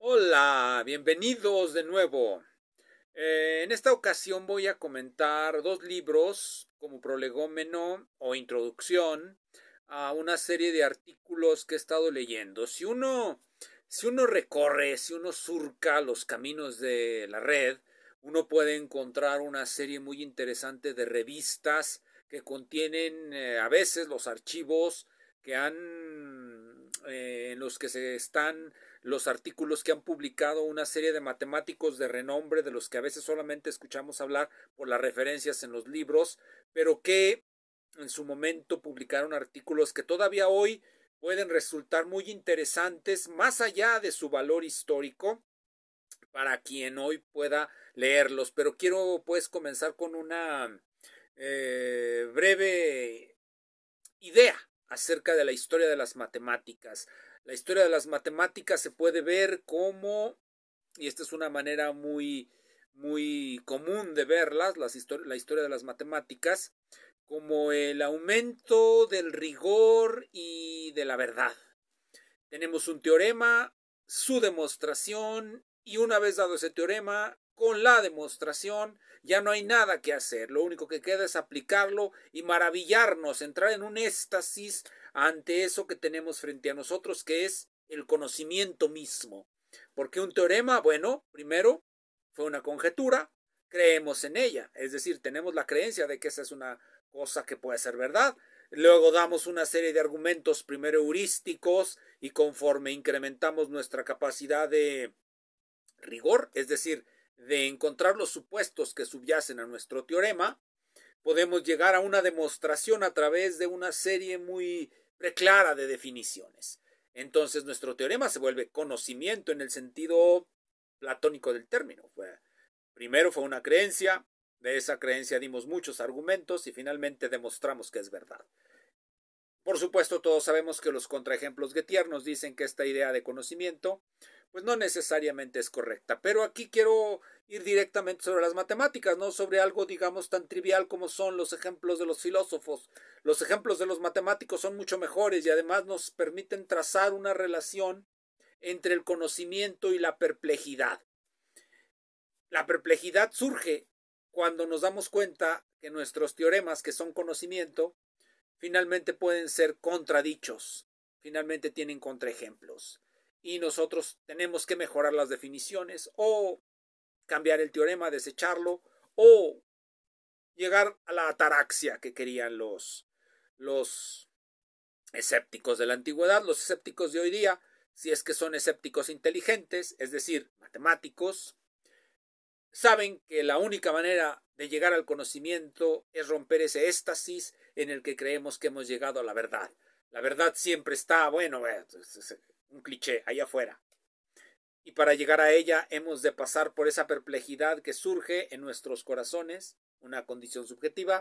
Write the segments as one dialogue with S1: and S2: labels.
S1: Hola, bienvenidos de nuevo. Eh, en esta ocasión voy a comentar dos libros como prolegómeno o introducción a una serie de artículos que he estado leyendo. Si uno, si uno recorre, si uno surca los caminos de la red, uno puede encontrar una serie muy interesante de revistas que contienen eh, a veces los archivos que han eh, en los que se están los artículos que han publicado una serie de matemáticos de renombre de los que a veces solamente escuchamos hablar por las referencias en los libros, pero que en su momento publicaron artículos que todavía hoy pueden resultar muy interesantes más allá de su valor histórico para quien hoy pueda leerlos. Pero quiero pues comenzar con una eh, breve idea acerca de la historia de las matemáticas. La historia de las matemáticas se puede ver como, y esta es una manera muy, muy común de verlas, la historia de las matemáticas, como el aumento del rigor y de la verdad. Tenemos un teorema, su demostración, y una vez dado ese teorema, con la demostración, ya no hay nada que hacer. Lo único que queda es aplicarlo y maravillarnos, entrar en un éxtasis ante eso que tenemos frente a nosotros, que es el conocimiento mismo. Porque un teorema, bueno, primero fue una conjetura, creemos en ella, es decir, tenemos la creencia de que esa es una cosa que puede ser verdad. Luego damos una serie de argumentos, primero heurísticos, y conforme incrementamos nuestra capacidad de rigor, es decir, de encontrar los supuestos que subyacen a nuestro teorema, podemos llegar a una demostración a través de una serie muy preclara de definiciones. Entonces nuestro teorema se vuelve conocimiento en el sentido platónico del término. primero fue una creencia, de esa creencia dimos muchos argumentos y finalmente demostramos que es verdad. Por supuesto, todos sabemos que los contraejemplos Gettier dicen que esta idea de conocimiento pues no necesariamente es correcta. Pero aquí quiero ir directamente sobre las matemáticas, no sobre algo, digamos, tan trivial como son los ejemplos de los filósofos. Los ejemplos de los matemáticos son mucho mejores y además nos permiten trazar una relación entre el conocimiento y la perplejidad. La perplejidad surge cuando nos damos cuenta que nuestros teoremas, que son conocimiento, finalmente pueden ser contradichos, finalmente tienen contraejemplos y nosotros tenemos que mejorar las definiciones o cambiar el teorema, desecharlo o llegar a la ataraxia que querían los, los escépticos de la antigüedad, los escépticos de hoy día, si es que son escépticos inteligentes, es decir, matemáticos, saben que la única manera de llegar al conocimiento es romper ese éxtasis en el que creemos que hemos llegado a la verdad. La verdad siempre está, bueno, un cliché, allá afuera. Y para llegar a ella hemos de pasar por esa perplejidad que surge en nuestros corazones, una condición subjetiva,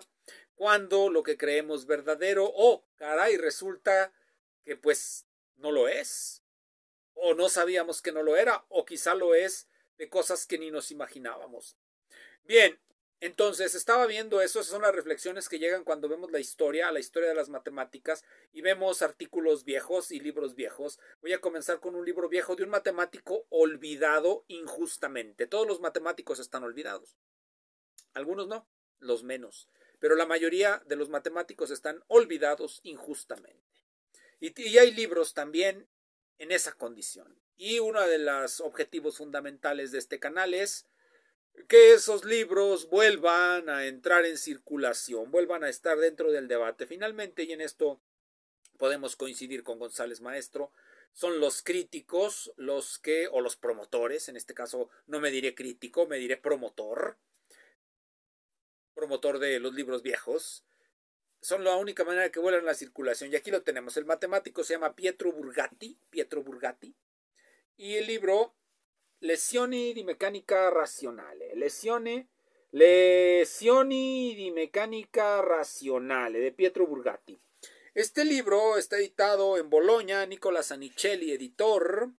S1: cuando lo que creemos verdadero, o oh, caray, resulta que pues no lo es, o no sabíamos que no lo era, o quizá lo es de cosas que ni nos imaginábamos. Bien, entonces, estaba viendo eso, esas son las reflexiones que llegan cuando vemos la historia, la historia de las matemáticas, y vemos artículos viejos y libros viejos. Voy a comenzar con un libro viejo de un matemático olvidado injustamente. Todos los matemáticos están olvidados. Algunos no, los menos. Pero la mayoría de los matemáticos están olvidados injustamente. Y, y hay libros también en esa condición. Y uno de los objetivos fundamentales de este canal es que esos libros vuelvan a entrar en circulación, vuelvan a estar dentro del debate. Finalmente, y en esto podemos coincidir con González Maestro, son los críticos los que, o los promotores, en este caso no me diré crítico, me diré promotor, promotor de los libros viejos, son la única manera que vuelvan a la circulación. Y aquí lo tenemos. El matemático se llama Pietro Burgatti, Pietro Burgatti, y el libro Lesioni di meccanica razionale. Lesiones, lesioni di meccanica razionale de Pietro Burgatti. Este libro está editado en Boloña, Nicola Anicelli, editor.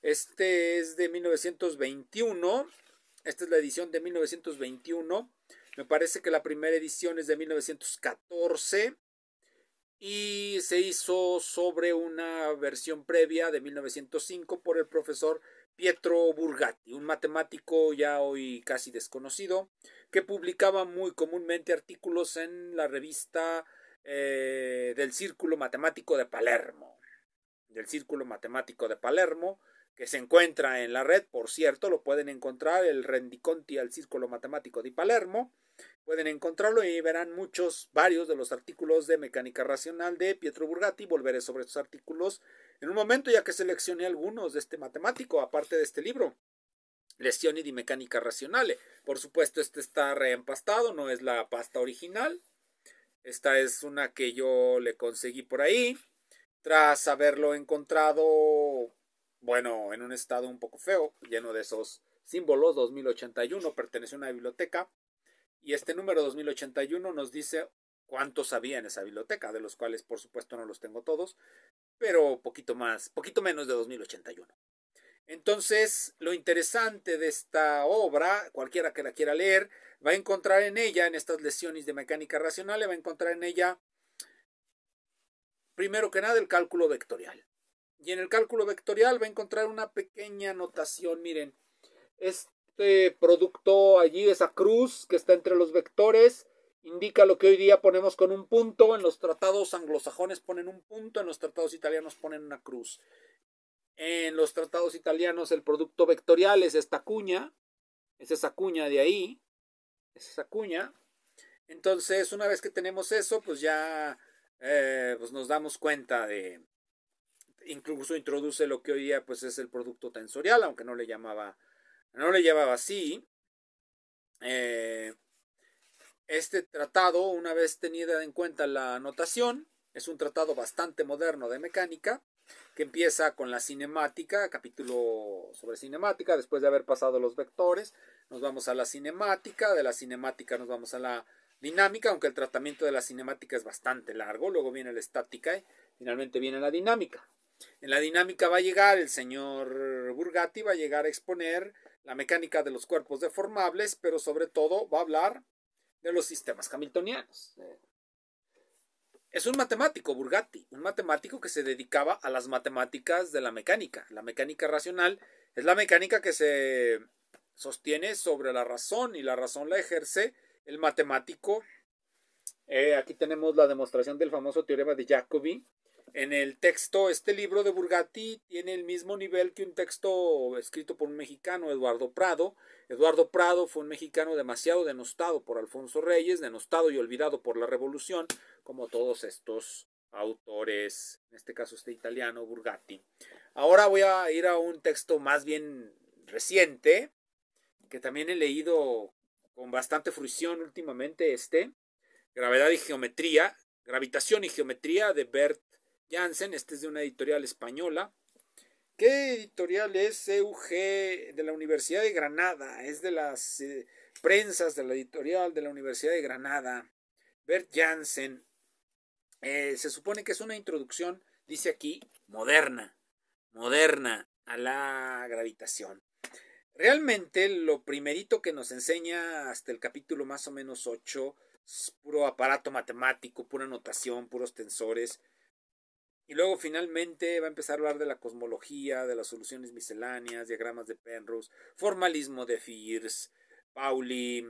S1: Este es de 1921. Esta es la edición de 1921. Me parece que la primera edición es de 1914 y se hizo sobre una versión previa de 1905 por el profesor Pietro Burgatti, un matemático ya hoy casi desconocido, que publicaba muy comúnmente artículos en la revista eh, del Círculo Matemático de Palermo. Del Círculo Matemático de Palermo, que se encuentra en la red, por cierto, lo pueden encontrar, el Rendiconti al Círculo Matemático de Palermo. Pueden encontrarlo y verán muchos, varios de los artículos de mecánica racional de Pietro Burgatti. Volveré sobre estos artículos en un momento, ya que seleccioné algunos de este matemático, aparte de este libro. Lesioni di mecánica racional... Por supuesto, este está reempastado, no es la pasta original. Esta es una que yo le conseguí por ahí. Tras haberlo encontrado bueno, en un estado un poco feo, lleno de esos símbolos, 2081, pertenece a una biblioteca. Y este número 2081 nos dice cuántos había en esa biblioteca, de los cuales por supuesto no los tengo todos, pero poquito más, poquito menos de 2081. Entonces, lo interesante de esta obra, cualquiera que la quiera leer, va a encontrar en ella, en estas lecciones de mecánica racional, va a encontrar en ella, primero que nada, el cálculo vectorial. Y en el cálculo vectorial va a encontrar una pequeña notación. miren, este producto allí, esa cruz que está entre los vectores, indica lo que hoy día ponemos con un punto, en los tratados anglosajones ponen un punto, en los tratados italianos ponen una cruz. En los tratados italianos el producto vectorial es esta cuña, es esa cuña de ahí, es esa cuña. Entonces, una vez que tenemos eso, pues ya eh, pues nos damos cuenta de, incluso introduce lo que hoy día pues, es el producto tensorial, aunque no le llamaba, no le llamaba así. Eh, este tratado, una vez tenida en cuenta la notación, es un tratado bastante moderno de mecánica, que empieza con la cinemática, capítulo sobre cinemática, después de haber pasado los vectores, nos vamos a la cinemática, de la cinemática nos vamos a la dinámica, aunque el tratamiento de la cinemática es bastante largo, luego viene la estática y finalmente viene la dinámica. En la dinámica va a llegar el señor Burgatti, va a llegar a exponer la mecánica de los cuerpos deformables, pero sobre todo va a hablar de los sistemas hamiltonianos. Es un matemático, Burgatti, un matemático que se dedicaba a las matemáticas de la mecánica. La mecánica racional es la mecánica que se sostiene sobre la razón y la razón la ejerce el matemático. Eh, aquí tenemos la demostración del famoso teorema de Jacobi, en el texto, este libro de Burgatti tiene el mismo nivel que un texto escrito por un mexicano, Eduardo Prado. Eduardo Prado fue un mexicano demasiado denostado por Alfonso Reyes, denostado y olvidado por la Revolución, como todos estos autores, en este caso este italiano, Burgatti. Ahora voy a ir a un texto más bien reciente, que también he leído con bastante fruición últimamente, este, Gravedad y Geometría, Gravitación y Geometría de Bert Jansen, este es de una editorial española. ¿Qué editorial es EUG de la Universidad de Granada? Es de las eh, prensas de la editorial de la Universidad de Granada. Bert Jansen. Eh, se supone que es una introducción, dice aquí, moderna, moderna a la gravitación. Realmente lo primerito que nos enseña hasta el capítulo más o menos 8 es puro aparato matemático, pura notación, puros tensores, y luego finalmente va a empezar a hablar de la cosmología, de las soluciones misceláneas, diagramas de Penrose, formalismo de Fierce, Pauli,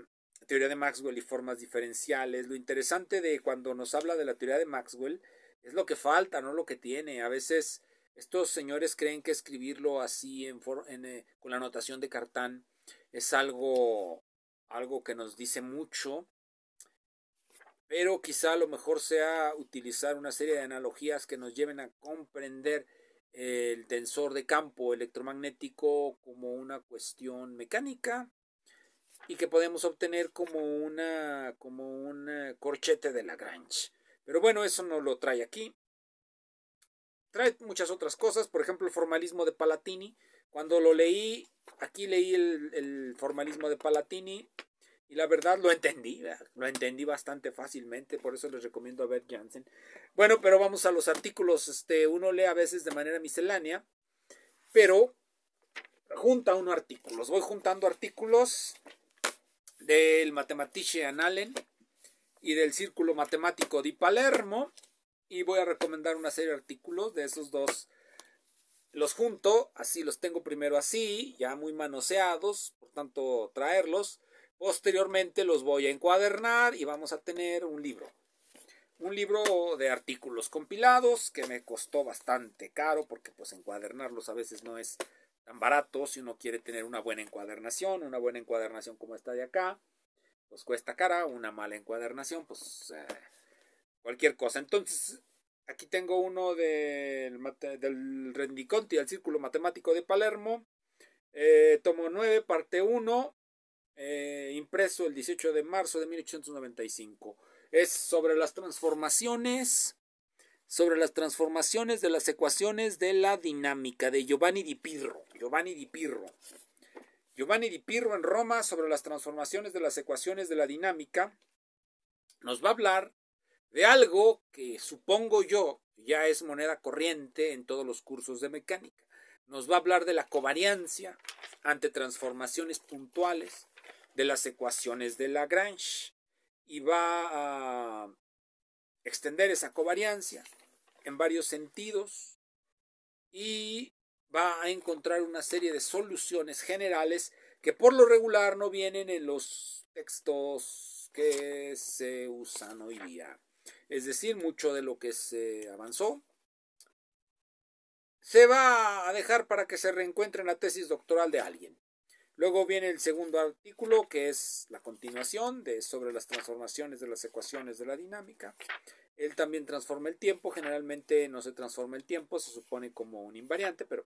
S1: teoría de Maxwell y formas diferenciales. Lo interesante de cuando nos habla de la teoría de Maxwell es lo que falta, no lo que tiene. A veces estos señores creen que escribirlo así en eh, con la notación de Cartán es algo, algo que nos dice mucho pero quizá lo mejor sea utilizar una serie de analogías que nos lleven a comprender el tensor de campo electromagnético como una cuestión mecánica y que podemos obtener como una como un eh, corchete de Lagrange. Pero bueno, eso no lo trae aquí. Trae muchas otras cosas, por ejemplo, el formalismo de Palatini. Cuando lo leí, aquí leí el, el formalismo de Palatini, y la verdad lo entendí, lo entendí bastante fácilmente, por eso les recomiendo a Beth Janssen. Bueno, pero vamos a los artículos. Este, uno lee a veces de manera miscelánea, pero junta uno artículos. Voy juntando artículos del Mathematician Allen y del Círculo Matemático de Palermo. Y voy a recomendar una serie de artículos de esos dos. Los junto, así los tengo primero así, ya muy manoseados, por tanto traerlos Posteriormente los voy a encuadernar y vamos a tener un libro. Un libro de artículos compilados que me costó bastante caro porque pues encuadernarlos a veces no es tan barato si uno quiere tener una buena encuadernación, una buena encuadernación como esta de acá, pues cuesta cara, una mala encuadernación, pues eh, cualquier cosa. Entonces, aquí tengo uno del, del Rendiconti, del Círculo Matemático de Palermo, eh, tomo 9, parte 1, eh, impreso el 18 de marzo de 1895. Es sobre las transformaciones, sobre las transformaciones de las ecuaciones de la dinámica de Giovanni Di Giovanni Di Pirro. Giovanni Di Pirro en Roma sobre las transformaciones de las ecuaciones de la dinámica nos va a hablar de algo que supongo yo ya es moneda corriente en todos los cursos de mecánica. Nos va a hablar de la covariancia ante transformaciones puntuales, de las ecuaciones de Lagrange y va a extender esa covariancia en varios sentidos y va a encontrar una serie de soluciones generales que por lo regular no vienen en los textos que se usan hoy día. Es decir, mucho de lo que se avanzó se va a dejar para que se reencuentre en la tesis doctoral de alguien. Luego viene el segundo artículo, que es la continuación de, sobre las transformaciones de las ecuaciones de la dinámica. Él también transforma el tiempo, generalmente no se transforma el tiempo, se supone como un invariante, pero...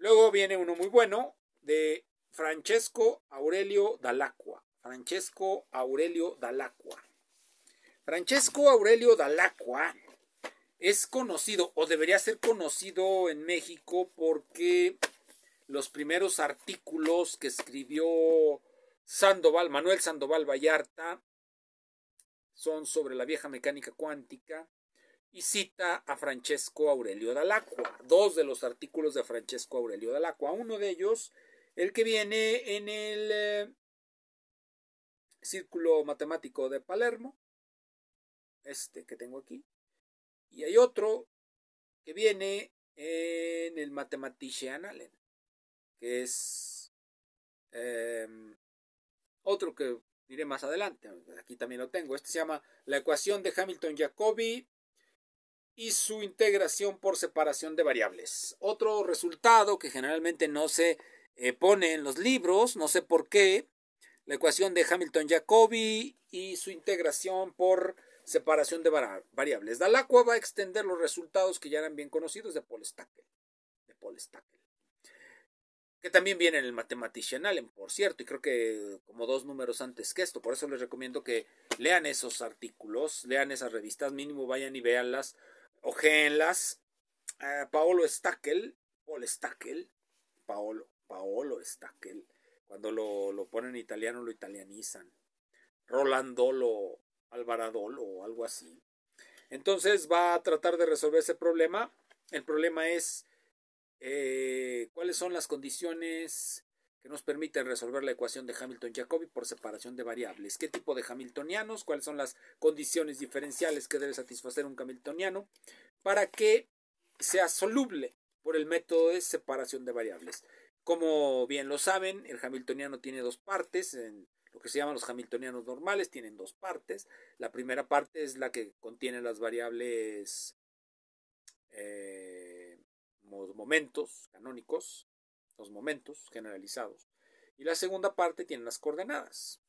S1: Luego viene uno muy bueno de Francesco Aurelio D'Alacqua. Francesco Aurelio D'Alacqua Francesco Aurelio es conocido o debería ser conocido en México porque los primeros artículos que escribió Sandoval, Manuel Sandoval Vallarta, son sobre la vieja mecánica cuántica y cita a Francesco Aurelio Dalacua. dos de los artículos de Francesco Aurelio Dalacua. uno de ellos, el que viene en el eh, Círculo Matemático de Palermo, este que tengo aquí, y hay otro que viene en el Mathematiche Annalen que es em, otro que diré más adelante, aquí también lo tengo, este se llama la ecuación de Hamilton-Jacobi y su integración por separación de variables. Otro resultado que generalmente no se eh, pone en los libros, no sé por qué, la ecuación de Hamilton-Jacobi y su integración por separación de variables. Dalacua va a extender los resultados que ya eran bien conocidos de Paul Stackel. De Paul que también viene en el Mathematician Allen, por cierto, y creo que como dos números antes que esto, por eso les recomiendo que lean esos artículos, lean esas revistas, mínimo vayan y véanlas, ojeenlas, ah, Paolo Stackel, Paolo Stackel, Paolo, Paolo Stackel, cuando lo, lo ponen en italiano lo italianizan, Rolandolo, Alvaradolo o algo así. Entonces va a tratar de resolver ese problema, el problema es eh, cuáles son las condiciones que nos permiten resolver la ecuación de Hamilton-Jacobi por separación de variables. ¿Qué tipo de hamiltonianos? ¿Cuáles son las condiciones diferenciales que debe satisfacer un hamiltoniano para que sea soluble por el método de separación de variables? Como bien lo saben, el hamiltoniano tiene dos partes. lo que se llaman los hamiltonianos normales tienen dos partes. La primera parte es la que contiene las variables eh, los momentos canónicos, los momentos generalizados, y la segunda parte tiene las coordenadas.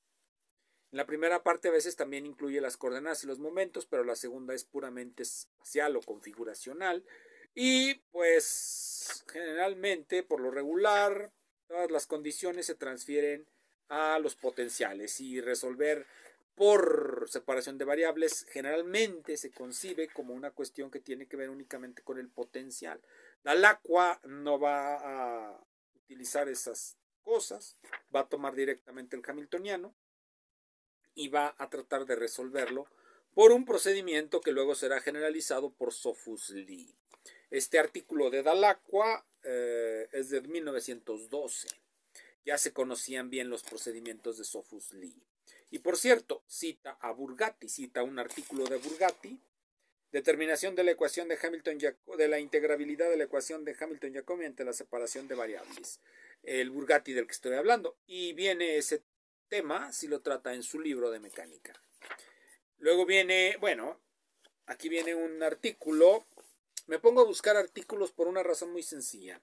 S1: En la primera parte a veces también incluye las coordenadas y los momentos, pero la segunda es puramente espacial o configuracional. Y pues generalmente, por lo regular, todas las condiciones se transfieren a los potenciales y resolver por separación de variables generalmente se concibe como una cuestión que tiene que ver únicamente con el potencial. Dalacqua no va a utilizar esas cosas, va a tomar directamente el Hamiltoniano y va a tratar de resolverlo por un procedimiento que luego será generalizado por Sofus Lee. Este artículo de Dalacqua eh, es de 1912. Ya se conocían bien los procedimientos de Sofus Lee. Y por cierto, cita a Burgatti, cita un artículo de Burgatti Determinación de la ecuación de Hamilton de la integrabilidad de la ecuación de Hamilton Jacobi ante la separación de variables. El Burgatti del que estoy hablando. Y viene ese tema si lo trata en su libro de mecánica. Luego viene, bueno, aquí viene un artículo. Me pongo a buscar artículos por una razón muy sencilla.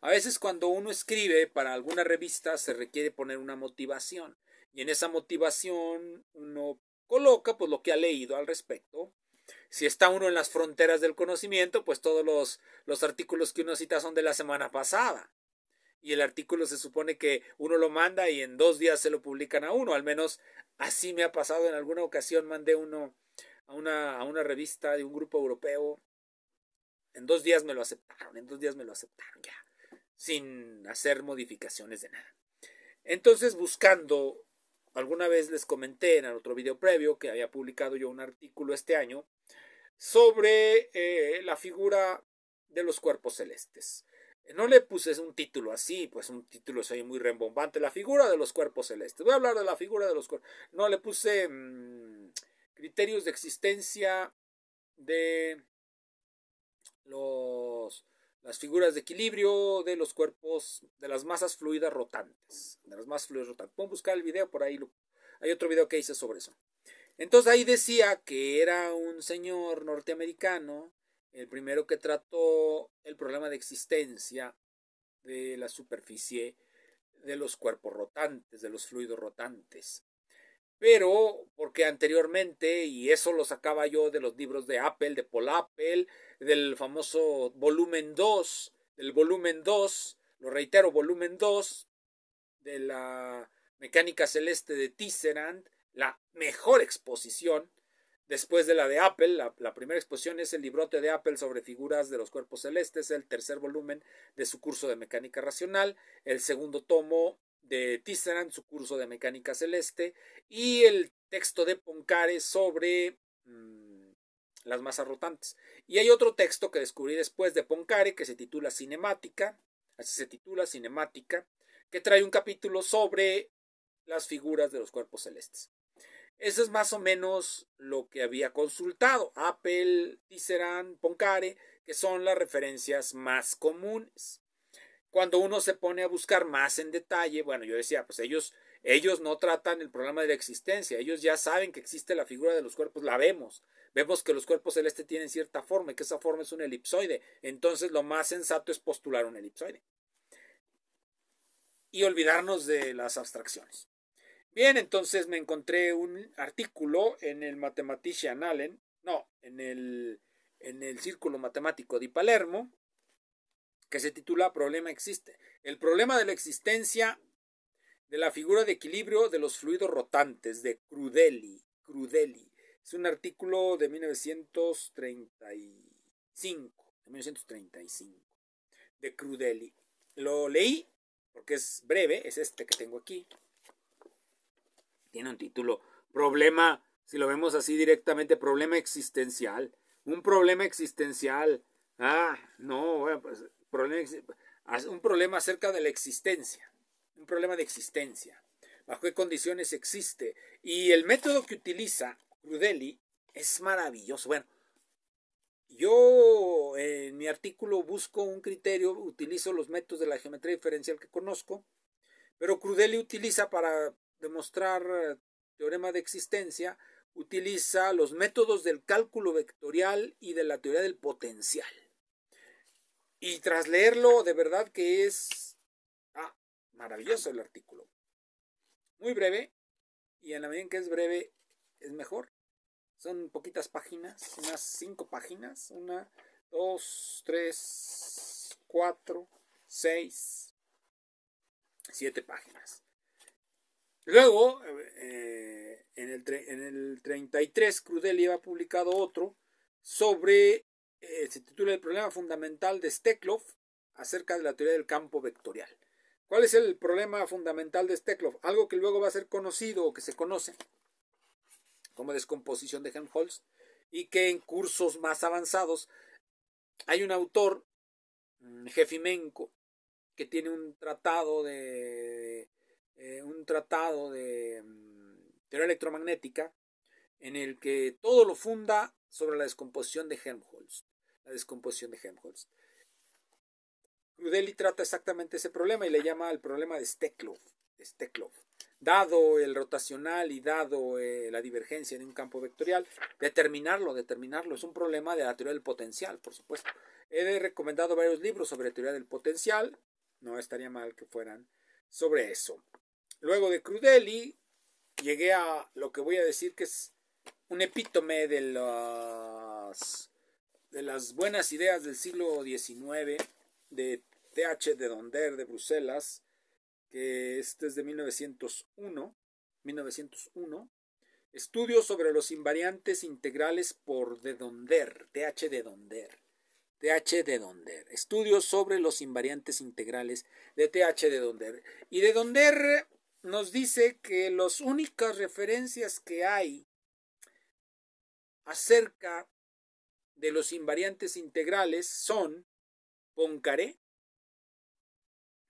S1: A veces cuando uno escribe para alguna revista se requiere poner una motivación. Y en esa motivación uno coloca pues lo que ha leído al respecto si está uno en las fronteras del conocimiento, pues todos los, los artículos que uno cita son de la semana pasada. Y el artículo se supone que uno lo manda y en dos días se lo publican a uno. Al menos así me ha pasado. En alguna ocasión mandé uno a una, a una revista de un grupo europeo. En dos días me lo aceptaron. En dos días me lo aceptaron ya. Sin hacer modificaciones de nada. Entonces buscando alguna vez les comenté en el otro video previo que había publicado yo un artículo este año sobre eh, la figura de los cuerpos celestes. No le puse un título así, pues un título soy muy rembombante. La figura de los cuerpos celestes. Voy a hablar de la figura de los cuerpos. No le puse mm, criterios de existencia de los las figuras de equilibrio de los cuerpos de las masas fluidas rotantes, de las masas fluidas rotantes. Pueden buscar el video por ahí. Hay otro video que hice sobre eso. Entonces ahí decía que era un señor norteamericano, el primero que trató el problema de existencia de la superficie de los cuerpos rotantes, de los fluidos rotantes. Pero, porque anteriormente, y eso lo sacaba yo de los libros de Apple, de Paul Apple, del famoso volumen 2, del volumen 2, lo reitero, volumen 2, de la mecánica celeste de Tisserand, la mejor exposición después de la de Apple. La, primera exposición es el librote de Apple sobre figuras de los cuerpos celestes, el tercer volumen de su curso de mecánica racional, el segundo tomo de Tisserand, su curso de mecánica celeste, y el texto de Poncare sobre mm, las masas rotantes. Y hay otro texto que descubrí después de Poncare que se titula Cinemática, así se titula Cinemática, que trae un capítulo sobre las figuras de los cuerpos celestes. Eso es más o menos lo que había consultado. Apple, Tisserand, Poncare, que son las referencias más comunes. Cuando uno se pone a buscar más en detalle, bueno, yo decía, pues ellos, ellos no tratan el problema de la existencia, ellos ya saben que existe la figura de los cuerpos, la vemos, vemos que los cuerpos celestes tienen cierta forma y que esa forma es un elipsoide, entonces lo más sensato es postular un elipsoide y olvidarnos de las abstracciones. Bien, entonces me encontré un artículo en el Mathematician Allen, no, en el, en el Círculo Matemático de Palermo, que se titula Problema existe. El problema de la existencia de la figura de equilibrio de los fluidos rotantes de Crudeli. Crudeli. Es un artículo de 1935. De 1935. De Crudeli. Lo leí porque es breve, es este que tengo aquí tiene un título. Problema, si lo vemos así directamente, problema existencial. Un problema existencial. Ah, no, pues, un problema acerca de la existencia. Un problema de existencia. ¿Bajo qué condiciones existe? Y el método que utiliza Crudeli es maravilloso. Bueno, yo en mi artículo busco un criterio, utilizo los métodos de la geometría diferencial que conozco, pero Crudeli utiliza para demostrar eh, teorema de existencia, utiliza los métodos del cálculo vectorial y de la teoría del potencial. Y tras leerlo, de verdad que es ah, maravilloso el artículo. Muy breve, y en la medida en que es breve, es mejor. Son poquitas páginas, unas cinco páginas, una, dos, tres, cuatro, seis, siete páginas. Luego, eh, en, el en el 33, Crudel ha publicado otro sobre, eh, se titula El problema fundamental de Steklov acerca de la teoría del campo vectorial. ¿Cuál es el problema fundamental de Steklov? Algo que luego va a ser conocido o que se conoce como descomposición de Helmholtz y que en cursos más avanzados hay un autor, mm, Jefimenko, que tiene un tratado de eh, un tratado de mm, teoría electromagnética en el que todo lo funda sobre la descomposición de Helmholtz. La descomposición de Helmholtz. Crudeli trata exactamente ese problema y le llama el problema de Steklov. Dado el rotacional y dado eh, la divergencia en un campo vectorial, determinarlo, determinarlo. Es un problema de la teoría del potencial, por supuesto. He recomendado varios libros sobre teoría del potencial. No estaría mal que fueran sobre eso. Luego de Crudeli llegué a lo que voy a decir que es un epítome de las, de las buenas ideas del siglo XIX de TH de Donder de Bruselas, que este es de 1901, 1901, Estudios sobre los invariantes integrales por de Donder, TH de Donder. TH de Donder. Estudios sobre los invariantes integrales de TH de Donder. Y de Donder nos dice que las únicas referencias que hay acerca de los invariantes integrales son Poincaré.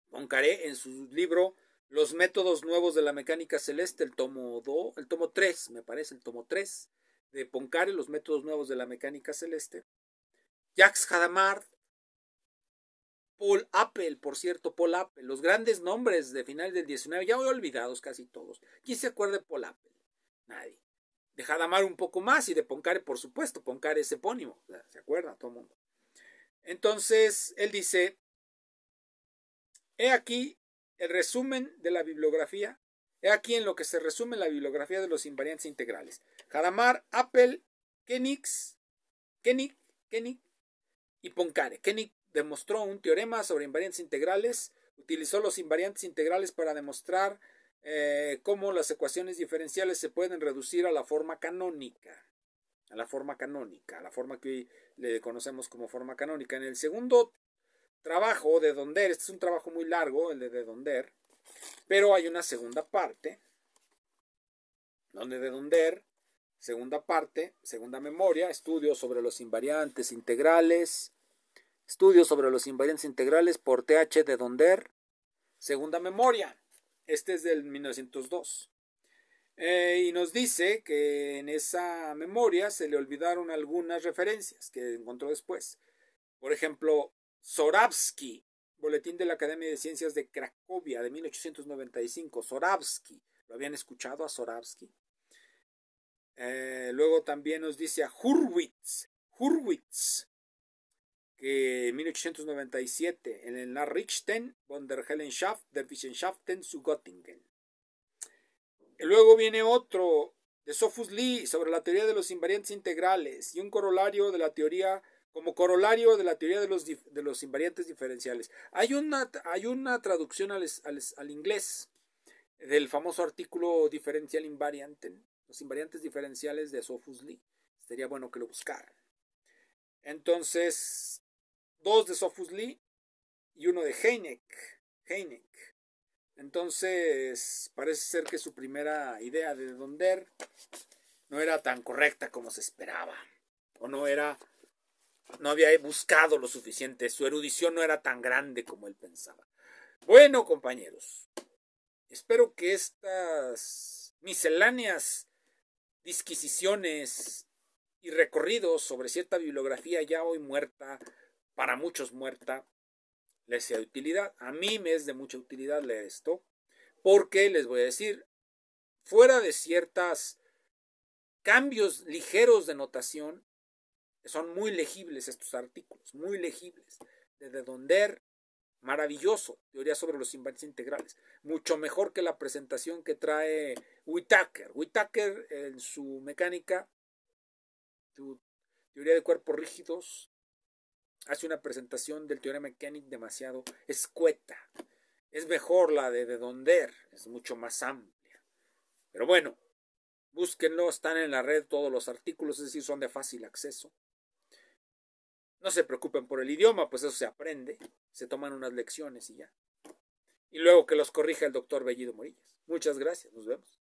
S1: Poincaré en su libro Los métodos nuevos de la mecánica celeste, el tomo 2, el tomo 3, me parece el tomo 3 de Poincaré, Los métodos nuevos de la mecánica celeste. Jacques Hadamard Paul Apple, por cierto, Paul Apple, los grandes nombres de finales del 19, ya olvidados casi todos. ¿Quién se acuerda de Paul Apple? Nadie. De Hadamar un poco más y de Poncare, por supuesto, Poncare es epónimo, se acuerda todo el mundo. Entonces, él dice, he aquí el resumen de la bibliografía, he aquí en lo que se resume la bibliografía de los invariantes integrales. Hadamar, Apple, Kenix, Kenik, Kenik y Poncare. Kenik demostró un teorema sobre invariantes integrales, utilizó los invariantes integrales para demostrar eh, cómo las ecuaciones diferenciales se pueden reducir a la forma canónica, a la forma canónica, a la forma que hoy le conocemos como forma canónica. En el segundo trabajo de Donder, este es un trabajo muy largo, el de, Donder, pero hay una segunda parte, donde de Donder, segunda parte, segunda memoria, estudio sobre los invariantes integrales, Estudios sobre los invariantes integrales por TH de Donder. Segunda memoria. Este es del 1902. Eh, y nos dice que en esa memoria se le olvidaron algunas referencias que encontró después. Por ejemplo, Sorabsky, Boletín de la Academia de Ciencias de Cracovia de 1895. Sorabsky. ¿Lo habían escuchado a Sorabsky? Eh, luego también nos dice a Hurwitz. Hurwitz, que en 1897 en el Nachrichten von der Hellenschaft der Wissenschaften zu Göttingen. luego viene otro de Sophus Lee sobre la teoría de los invariantes integrales y un corolario de la teoría como corolario de la teoría de los, de los invariantes diferenciales. Hay una, hay una traducción al, inglés del famoso artículo diferencial invarianten, los invariantes diferenciales de Sophus Lee. Sería bueno que lo buscaran. Entonces, dos de Sofus Lee y uno de Heineck. Heineck. Entonces, parece ser que su primera idea de Donder no era tan correcta como se esperaba. O no era. No había buscado lo suficiente. Su erudición no era tan grande como él pensaba. Bueno, compañeros. Espero que estas misceláneas disquisiciones y recorridos sobre cierta bibliografía ya hoy muerta para muchos muerta, les sea de utilidad. A mí me es de mucha utilidad leer esto, porque les voy a decir, fuera de ciertas cambios ligeros de notación, son muy legibles estos artículos, muy legibles. Desde Donder, maravilloso, teoría sobre los invariantes integrales, mucho mejor que la presentación que trae Whitaker. Whitaker en su mecánica, su teoría de cuerpos rígidos, hace una presentación del teorema de demasiado escueta. Es mejor la de de Donder, es mucho más amplia. Pero bueno, búsquenlo, están en la red todos los artículos, es decir, son de fácil acceso. No se preocupen por el idioma, pues eso se aprende, se toman unas lecciones y ya. Y luego que los corrija el doctor Bellido Morillas. Muchas gracias, nos vemos.